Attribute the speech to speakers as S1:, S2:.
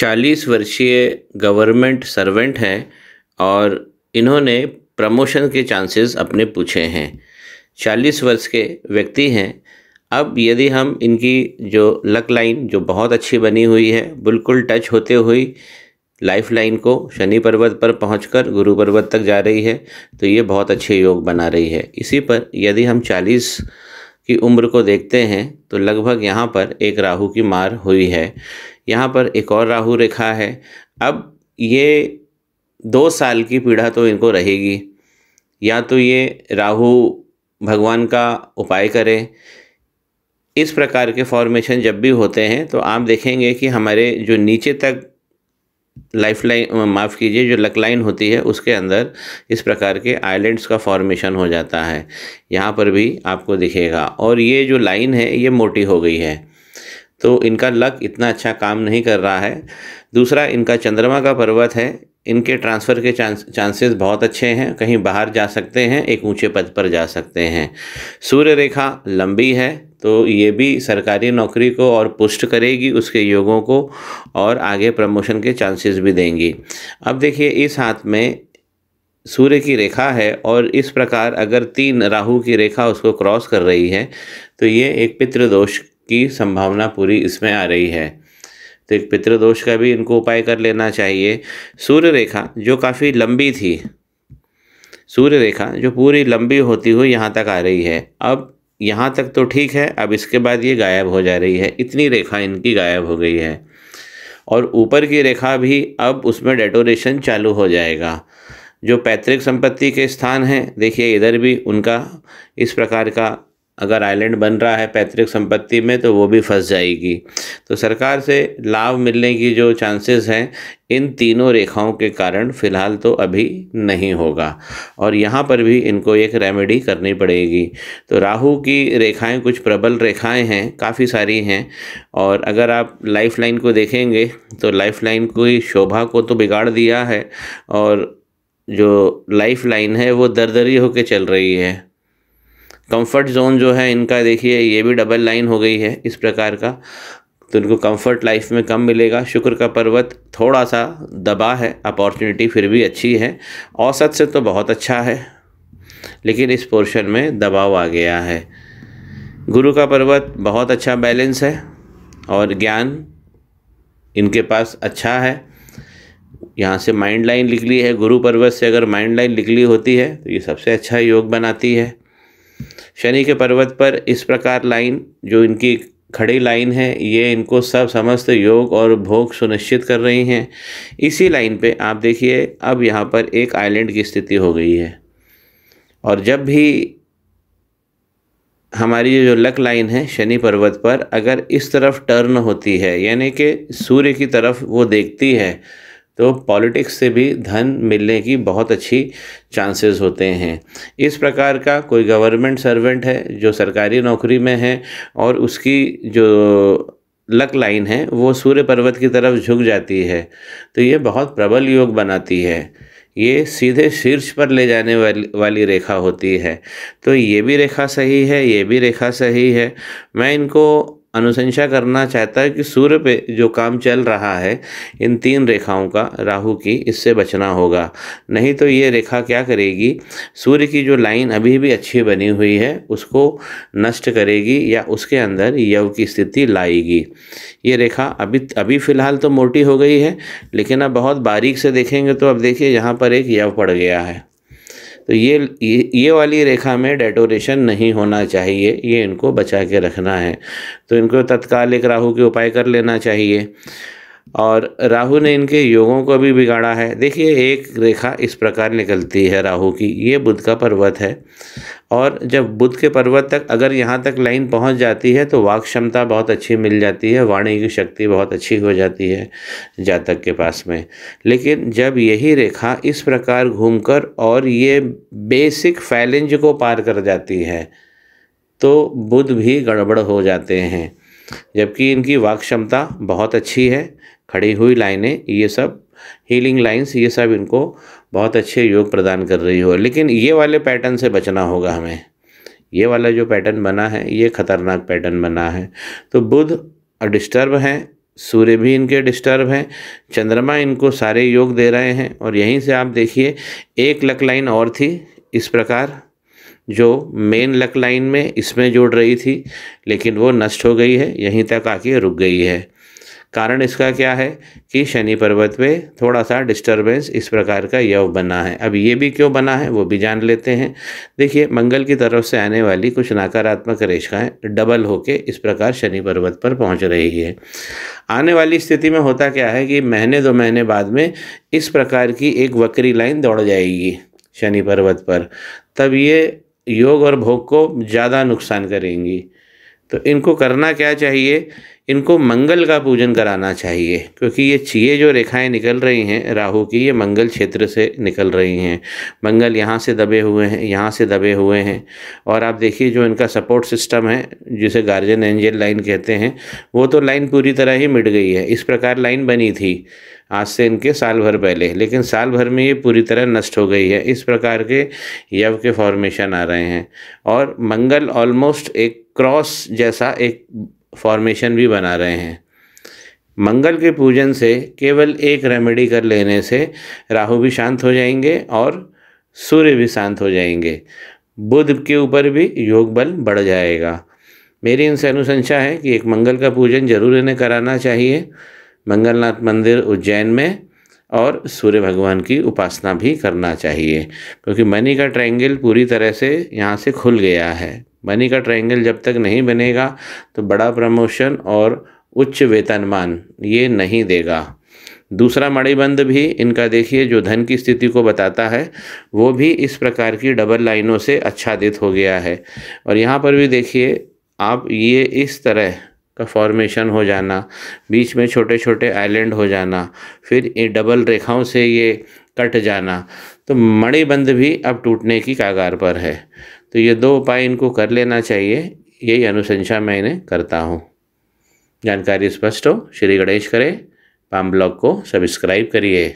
S1: चालीस वर्षीय government servant हैं और इन्होंने प्रमोशन के चांसेस अपने पूछे हैं चालीस वर्ष के व्यक्ति हैं अब यदि हम इनकी जो लक लाइन जो बहुत अच्छी बनी हुई है बिल्कुल टच होते हुई लाइफ लाइन को शनि पर्वत पर पहुँच गुरु पर्वत तक जा रही है तो ये बहुत अच्छे योग बना रही है इसी पर यदि हम चालीस की उम्र को देखते हैं तो लगभग यहाँ पर एक राहु की मार हुई है यहाँ पर एक और राहु रेखा है अब ये दो साल की पीड़ा तो इनको रहेगी या तो ये राहु भगवान का उपाय करें इस प्रकार के फॉर्मेशन जब भी होते हैं तो आप देखेंगे कि हमारे जो नीचे तक लाइफ लाइन माफ़ कीजिए जो लक लाइन होती है उसके अंदर इस प्रकार के आइलैंड्स का फॉर्मेशन हो जाता है यहाँ पर भी आपको दिखेगा और ये जो लाइन है ये मोटी हो गई है तो इनका लक इतना अच्छा काम नहीं कर रहा है दूसरा इनका चंद्रमा का पर्वत है इनके ट्रांसफ़र के चांस चांसेस बहुत अच्छे हैं कहीं बाहर जा सकते हैं एक ऊंचे पद पर जा सकते हैं सूर्य रेखा लंबी है तो ये भी सरकारी नौकरी को और पुष्ट करेगी उसके योगों को और आगे प्रमोशन के चांसेस भी देंगी अब देखिए इस हाथ में सूर्य की रेखा है और इस प्रकार अगर तीन राहु की रेखा उसको क्रॉस कर रही है तो ये एक पितृदोष की संभावना पूरी इसमें आ रही है तो एक पितृदोष का भी इनको उपाय कर लेना चाहिए सूर्य रेखा जो काफ़ी लंबी थी सूर्य रेखा जो पूरी लंबी होती हुई यहाँ तक आ रही है अब यहाँ तक तो ठीक है अब इसके बाद ये गायब हो जा रही है इतनी रेखा इनकी गायब हो गई है और ऊपर की रेखा भी अब उसमें डेटोरेशन चालू हो जाएगा जो पैतृक संपत्ति के स्थान हैं देखिए इधर भी उनका इस प्रकार का अगर आइलैंड बन रहा है पैतृक संपत्ति में तो वो भी फंस जाएगी तो सरकार से लाभ मिलने की जो चांसेस हैं इन तीनों रेखाओं के कारण फ़िलहाल तो अभी नहीं होगा और यहाँ पर भी इनको एक रेमेडी करनी पड़ेगी तो राहु की रेखाएं कुछ प्रबल रेखाएं हैं काफ़ी सारी हैं और अगर आप लाइफ लाइन को देखेंगे तो लाइफ लाइन की शोभा को तो बिगाड़ दिया है और जो लाइफ लाइन है वो दर दरी होकर चल रही है कंफर्ट जोन जो है इनका देखिए ये भी डबल लाइन हो गई है इस प्रकार का तो इनको कंफर्ट लाइफ में कम मिलेगा शुक्र का पर्वत थोड़ा सा दबा है अपॉर्चुनिटी फिर भी अच्छी है औसत से तो बहुत अच्छा है लेकिन इस पोर्शन में दबाव आ गया है गुरु का पर्वत बहुत अच्छा बैलेंस है और ज्ञान इनके पास अच्छा है यहाँ से माइंड लाइन निकली है गुरु पर्वत से अगर माइंड लाइन निकली होती है तो ये सबसे अच्छा योग बनाती है शनि के पर्वत पर इस प्रकार लाइन जो इनकी खड़ी लाइन है ये इनको सब समस्त योग और भोग सुनिश्चित कर रही हैं इसी लाइन पे आप देखिए अब यहाँ पर एक आइलैंड की स्थिति हो गई है और जब भी हमारी जो लक लाइन है शनि पर्वत पर अगर इस तरफ टर्न होती है यानी कि सूर्य की तरफ वो देखती है तो पॉलिटिक्स से भी धन मिलने की बहुत अच्छी चांसेस होते हैं इस प्रकार का कोई गवर्नमेंट सर्वेंट है जो सरकारी नौकरी में है और उसकी जो लक लाइन है वो सूर्य पर्वत की तरफ झुक जाती है तो ये बहुत प्रबल योग बनाती है ये सीधे शीर्ष पर ले जाने वाली वाली रेखा होती है तो ये भी रेखा सही है ये भी रेखा सही है मैं इनको अनुशंसा करना चाहता है कि सूर्य पे जो काम चल रहा है इन तीन रेखाओं का राहु की इससे बचना होगा नहीं तो ये रेखा क्या करेगी सूर्य की जो लाइन अभी भी अच्छी बनी हुई है उसको नष्ट करेगी या उसके अंदर यव की स्थिति लाएगी ये रेखा अभी अभी फ़िलहाल तो मोटी हो गई है लेकिन अब बहुत बारीक से देखेंगे तो अब देखिए यहाँ पर एक यव पड़ गया है तो ये ये, ये वाली रेखा में डेटोरेशन नहीं होना चाहिए ये इनको बचा के रखना है तो इनको तत्काल एक राहु के उपाय कर लेना चाहिए और राहु ने इनके योगों को भी बिगाड़ा है देखिए एक रेखा इस प्रकार निकलती है राहु की ये बुध का पर्वत है और जब बुध के पर्वत तक अगर यहाँ तक लाइन पहुँच जाती है तो वाक क्षमता बहुत अच्छी मिल जाती है वाणी की शक्ति बहुत अच्छी हो जाती है जातक के पास में लेकिन जब यही रेखा इस प्रकार घूम और ये बेसिक फैलेंज को पार कर जाती है तो बुध भी गड़बड़ हो जाते हैं जबकि इनकी वाक क्षमता बहुत अच्छी है खड़ी हुई लाइनें ये सब हीलिंग लाइंस ये सब इनको बहुत अच्छे योग प्रदान कर रही हो लेकिन ये वाले पैटर्न से बचना होगा हमें ये वाला जो पैटर्न बना है ये खतरनाक पैटर्न बना है तो बुध डिस्टर्ब हैं सूर्य भी इनके डिस्टर्ब हैं चंद्रमा इनको सारे योग दे रहे हैं और यहीं से आप देखिए एक लक लाइन और थी इस प्रकार जो मेन लक लाइन में इसमें जुड़ रही थी लेकिन वो नष्ट हो गई है यहीं तक आके रुक गई है कारण इसका क्या है कि शनि पर्वत पे थोड़ा सा डिस्टरबेंस इस प्रकार का यव बना है अब ये भी क्यों बना है वो भी जान लेते हैं देखिए मंगल की तरफ से आने वाली कुछ नकारात्मक रेशाएँ डबल होके इस प्रकार शनि पर्वत पर पहुंच रही है आने वाली स्थिति में होता क्या है कि महीने दो महीने बाद में इस प्रकार की एक वक्री लाइन दौड़ जाएगी शनि पर्वत पर तब ये योग और भोग को ज़्यादा नुकसान करेंगी तो इनको करना क्या चाहिए इनको मंगल का पूजन कराना चाहिए क्योंकि ये चीये जो रेखाएं निकल रही हैं राहु की ये मंगल क्षेत्र से निकल रही हैं मंगल यहाँ से दबे हुए हैं यहाँ से दबे हुए हैं और आप देखिए जो इनका सपोर्ट सिस्टम है जिसे गार्जियन एंजल लाइन कहते हैं वो तो लाइन पूरी तरह ही मिट गई है इस प्रकार लाइन बनी थी आज से इनके साल भर पहले लेकिन साल भर में ये पूरी तरह नष्ट हो गई है इस प्रकार के यव के फॉर्मेशन आ रहे हैं और मंगल ऑलमोस्ट एक क्रॉस जैसा एक फॉर्मेशन भी बना रहे हैं मंगल के पूजन से केवल एक रेमेडी कर लेने से राहु भी शांत हो जाएंगे और सूर्य भी शांत हो जाएंगे बुध के ऊपर भी योग बल बढ़ जाएगा मेरी इनसे अनुशंसा है कि एक मंगल का पूजन जरूर इन्हें कराना चाहिए मंगलनाथ मंदिर उज्जैन में और सूर्य भगवान की उपासना भी करना चाहिए क्योंकि मनी का ट्रायंगल पूरी तरह से यहाँ से खुल गया है मनी का ट्रायंगल जब तक नहीं बनेगा तो बड़ा प्रमोशन और उच्च वेतनमान ये नहीं देगा दूसरा मणिबंध भी इनका देखिए जो धन की स्थिति को बताता है वो भी इस प्रकार की डबल लाइनों से आच्छादित हो गया है और यहाँ पर भी देखिए आप ये इस तरह का फॉर्मेशन हो जाना बीच में छोटे छोटे आइलैंड हो जाना फिर ये डबल रेखाओं से ये कट जाना तो मणिबंध भी अब टूटने की कागार पर है तो ये दो उपाय इनको कर लेना चाहिए यही अनुशंसा मैं इन्हें करता हूँ जानकारी स्पष्ट हो श्री गणेश करें पाम ब्लॉग को सब्सक्राइब करिए